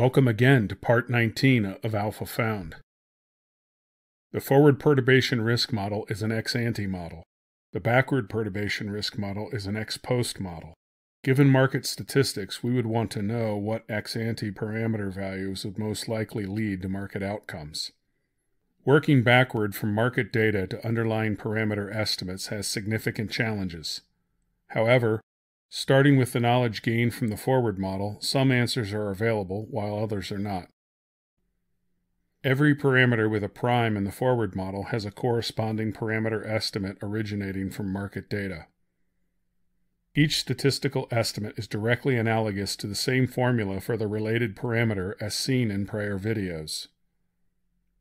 Welcome again to part 19 of Alpha Found. The forward perturbation risk model is an ex ante model. The backward perturbation risk model is an ex post model. Given market statistics, we would want to know what ex ante parameter values would most likely lead to market outcomes. Working backward from market data to underlying parameter estimates has significant challenges. However, Starting with the knowledge gained from the forward model, some answers are available while others are not. Every parameter with a prime in the forward model has a corresponding parameter estimate originating from market data. Each statistical estimate is directly analogous to the same formula for the related parameter as seen in prior videos.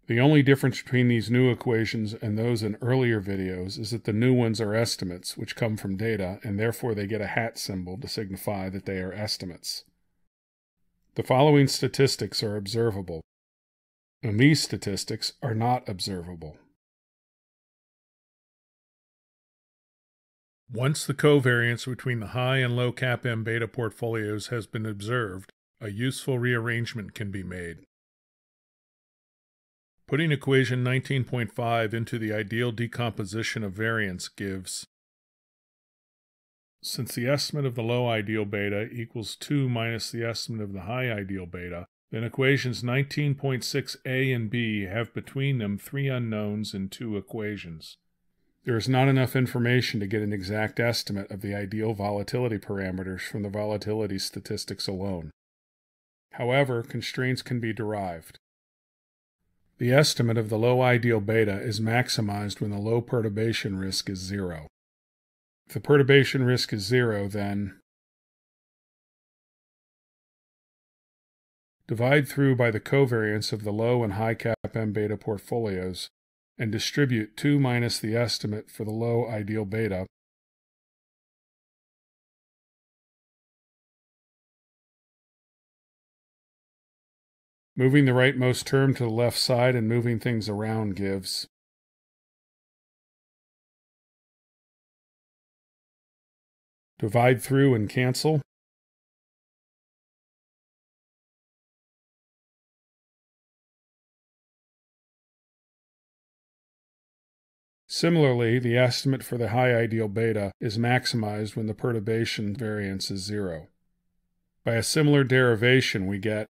The only difference between these new equations and those in earlier videos is that the new ones are estimates, which come from data, and therefore they get a hat symbol to signify that they are estimates. The following statistics are observable, and these statistics are not observable. Once the covariance between the high and low cap m beta portfolios has been observed, a useful rearrangement can be made. Putting equation 19.5 into the ideal decomposition of variance gives, since the estimate of the low ideal beta equals 2 minus the estimate of the high ideal beta, then equations 19.6a and b have between them three unknowns and two equations. There is not enough information to get an exact estimate of the ideal volatility parameters from the volatility statistics alone. However, constraints can be derived. The estimate of the low ideal beta is maximized when the low perturbation risk is zero. If the perturbation risk is zero, then divide through by the covariance of the low and high cap M beta portfolios, and distribute 2 minus the estimate for the low ideal beta Moving the rightmost term to the left side and moving things around gives. Divide through and cancel. Similarly, the estimate for the high ideal beta is maximized when the perturbation variance is zero. By a similar derivation, we get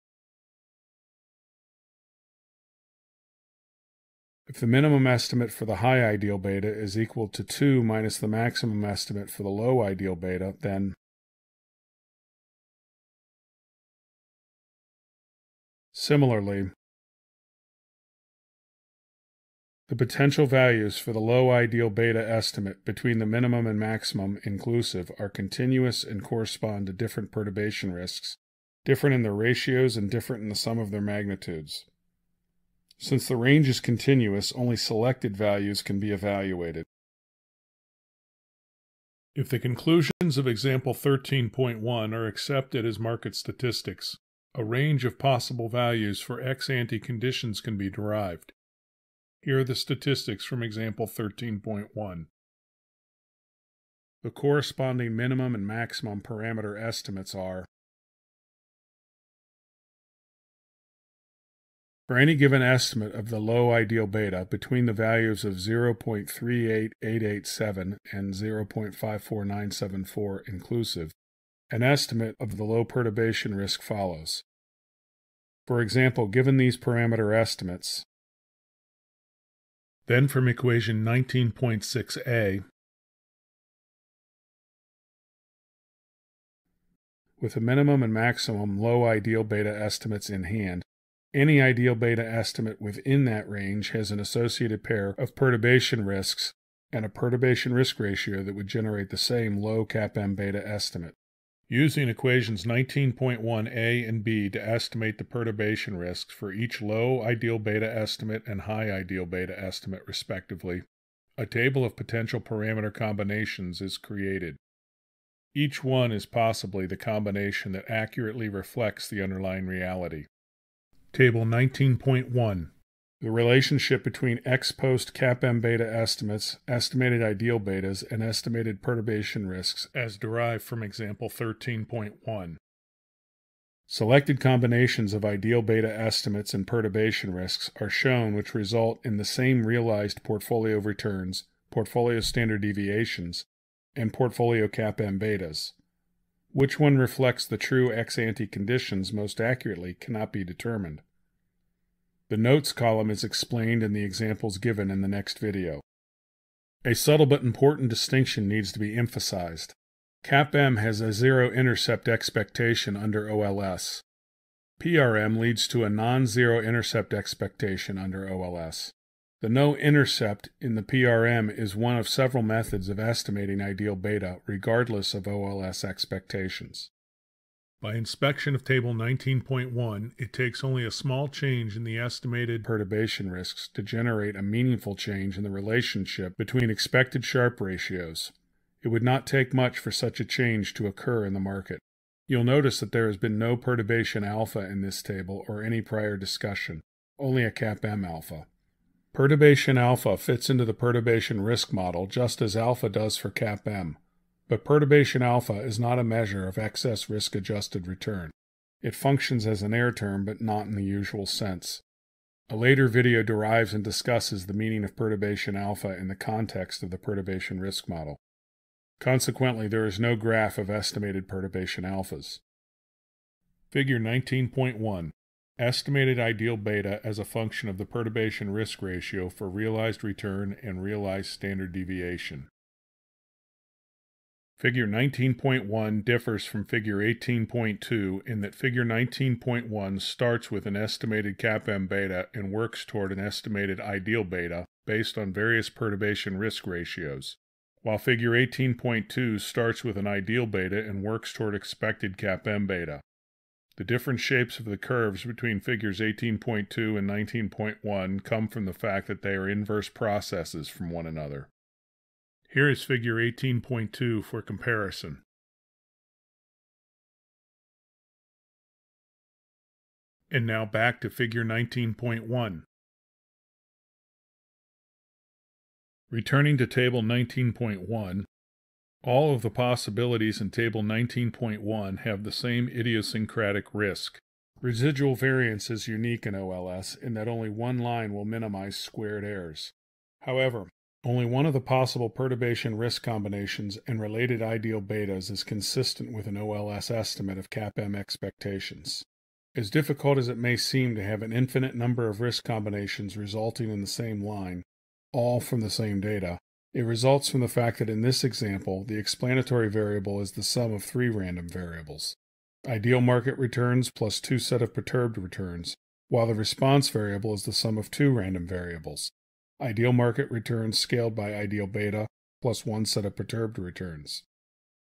If the minimum estimate for the high ideal beta is equal to 2 minus the maximum estimate for the low ideal beta, then Similarly, the potential values for the low ideal beta estimate between the minimum and maximum inclusive are continuous and correspond to different perturbation risks, different in their ratios and different in the sum of their magnitudes. Since the range is continuous, only selected values can be evaluated. If the conclusions of example 13.1 are accepted as market statistics, a range of possible values for ex ante conditions can be derived. Here are the statistics from example 13.1. The corresponding minimum and maximum parameter estimates are For any given estimate of the low ideal beta between the values of 0.38887 and 0.54974 inclusive, an estimate of the low perturbation risk follows. For example, given these parameter estimates, then from equation 19.6a, with the minimum and maximum low ideal beta estimates in hand, any ideal beta estimate within that range has an associated pair of perturbation risks and a perturbation risk ratio that would generate the same low capm beta estimate. Using equations 19.1a and b to estimate the perturbation risks for each low ideal beta estimate and high ideal beta estimate, respectively, a table of potential parameter combinations is created. Each one is possibly the combination that accurately reflects the underlying reality. Table 19.1 The relationship between ex post CAPM beta estimates, estimated ideal betas, and estimated perturbation risks as derived from example 13.1. Selected combinations of ideal beta estimates and perturbation risks are shown, which result in the same realized portfolio returns, portfolio standard deviations, and portfolio CAPM betas. Which one reflects the true ex ante conditions most accurately cannot be determined. The notes column is explained in the examples given in the next video. A subtle but important distinction needs to be emphasized. CAPM has a zero intercept expectation under OLS. PRM leads to a non-zero intercept expectation under OLS. The no-intercept in the PRM is one of several methods of estimating ideal beta, regardless of OLS expectations. By inspection of Table 19.1, it takes only a small change in the estimated perturbation risks to generate a meaningful change in the relationship between expected sharp ratios. It would not take much for such a change to occur in the market. You'll notice that there has been no perturbation alpha in this table or any prior discussion, only a CAPM alpha. Perturbation alpha fits into the perturbation risk model just as alpha does for CAPM, but perturbation alpha is not a measure of excess risk adjusted return. It functions as an air term, but not in the usual sense. A later video derives and discusses the meaning of perturbation alpha in the context of the perturbation risk model. Consequently, there is no graph of estimated perturbation alphas. Figure 19.1 estimated ideal beta as a function of the perturbation risk ratio for realized return and realized standard deviation. Figure 19.1 differs from Figure 18.2 in that Figure 19.1 starts with an estimated CAPM beta and works toward an estimated ideal beta based on various perturbation risk ratios, while Figure 18.2 starts with an ideal beta and works toward expected CAPM beta. The different shapes of the curves between figures 18.2 and 19.1 come from the fact that they are inverse processes from one another. Here is figure 18.2 for comparison. And now back to figure 19.1. Returning to table 19.1, all of the possibilities in Table 19.1 have the same idiosyncratic risk. Residual variance is unique in OLS in that only one line will minimize squared errors. However, only one of the possible perturbation risk combinations and related ideal betas is consistent with an OLS estimate of CAPM expectations. As difficult as it may seem to have an infinite number of risk combinations resulting in the same line, all from the same data, it results from the fact that in this example, the explanatory variable is the sum of three random variables, ideal market returns plus two set of perturbed returns, while the response variable is the sum of two random variables, ideal market returns scaled by ideal beta plus one set of perturbed returns.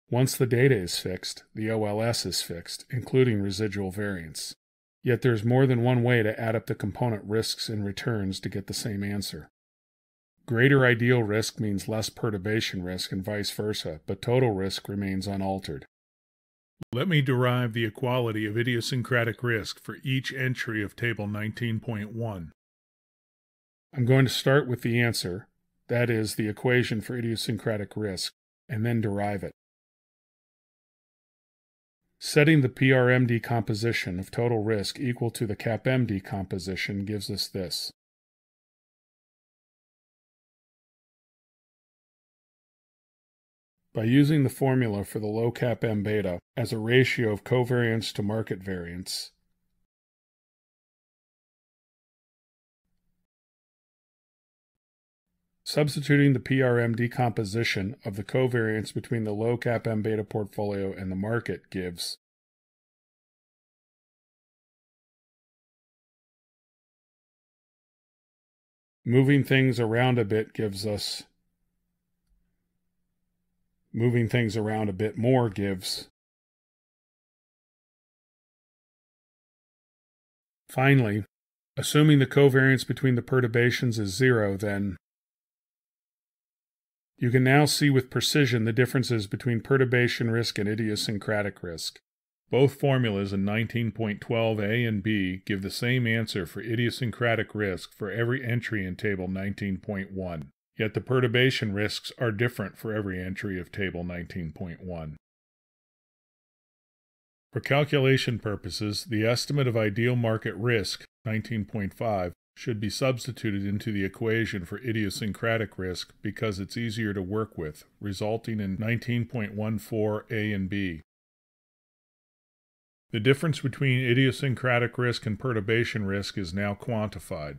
Once the data is fixed, the OLS is fixed, including residual variance. Yet there's more than one way to add up the component risks and returns to get the same answer. Greater ideal risk means less perturbation risk and vice versa, but total risk remains unaltered. Let me derive the equality of idiosyncratic risk for each entry of Table 19.1. I'm going to start with the answer, that is, the equation for idiosyncratic risk, and then derive it. Setting the PRM decomposition of total risk equal to the CAPM decomposition gives us this. by using the formula for the low cap m beta as a ratio of covariance to market variance. Substituting the PRM decomposition of the covariance between the low cap m beta portfolio and the market gives moving things around a bit gives us moving things around a bit more gives. Finally, assuming the covariance between the perturbations is zero, then you can now see with precision the differences between perturbation risk and idiosyncratic risk. Both formulas in 19.12a and b give the same answer for idiosyncratic risk for every entry in Table 19.1. Yet the perturbation risks are different for every entry of Table 19.1. For calculation purposes, the estimate of ideal market risk, 19.5, should be substituted into the equation for idiosyncratic risk because it's easier to work with, resulting in 19.14a and b. The difference between idiosyncratic risk and perturbation risk is now quantified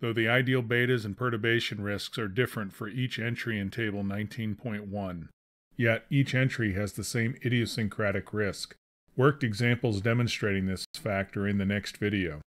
though the ideal betas and perturbation risks are different for each entry in Table 19.1. Yet each entry has the same idiosyncratic risk. Worked examples demonstrating this fact are in the next video.